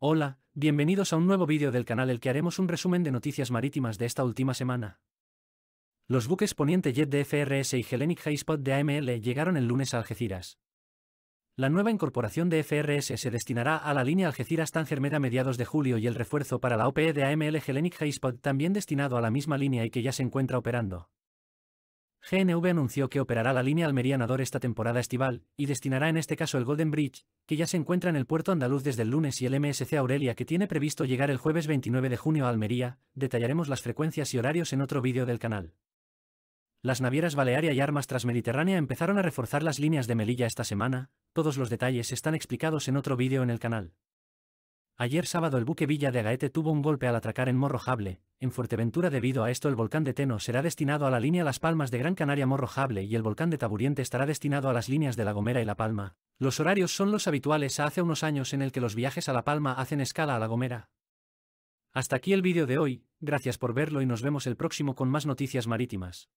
Hola, bienvenidos a un nuevo vídeo del canal el que haremos un resumen de noticias marítimas de esta última semana. Los buques Poniente Jet de FRS y Hellenic Highspot de AML llegaron el lunes a Algeciras. La nueva incorporación de FRS se destinará a la línea Algeciras-Tánger a mediados de julio y el refuerzo para la OPE de AML Hellenic Highspot también destinado a la misma línea y que ya se encuentra operando. GNV anunció que operará la línea Almería-Nador esta temporada estival, y destinará en este caso el Golden Bridge, que ya se encuentra en el puerto andaluz desde el lunes y el MSC Aurelia que tiene previsto llegar el jueves 29 de junio a Almería, detallaremos las frecuencias y horarios en otro vídeo del canal. Las navieras Balearia y Armas Transmediterránea empezaron a reforzar las líneas de Melilla esta semana, todos los detalles están explicados en otro vídeo en el canal. Ayer sábado el buque Villa de Gaete tuvo un golpe al atracar en Morrojable, en Fuerteventura debido a esto el volcán de Teno será destinado a la línea Las Palmas de Gran Canaria Morrojable y el volcán de Taburiente estará destinado a las líneas de La Gomera y La Palma. Los horarios son los habituales a hace unos años en el que los viajes a La Palma hacen escala a La Gomera. Hasta aquí el vídeo de hoy, gracias por verlo y nos vemos el próximo con más noticias marítimas.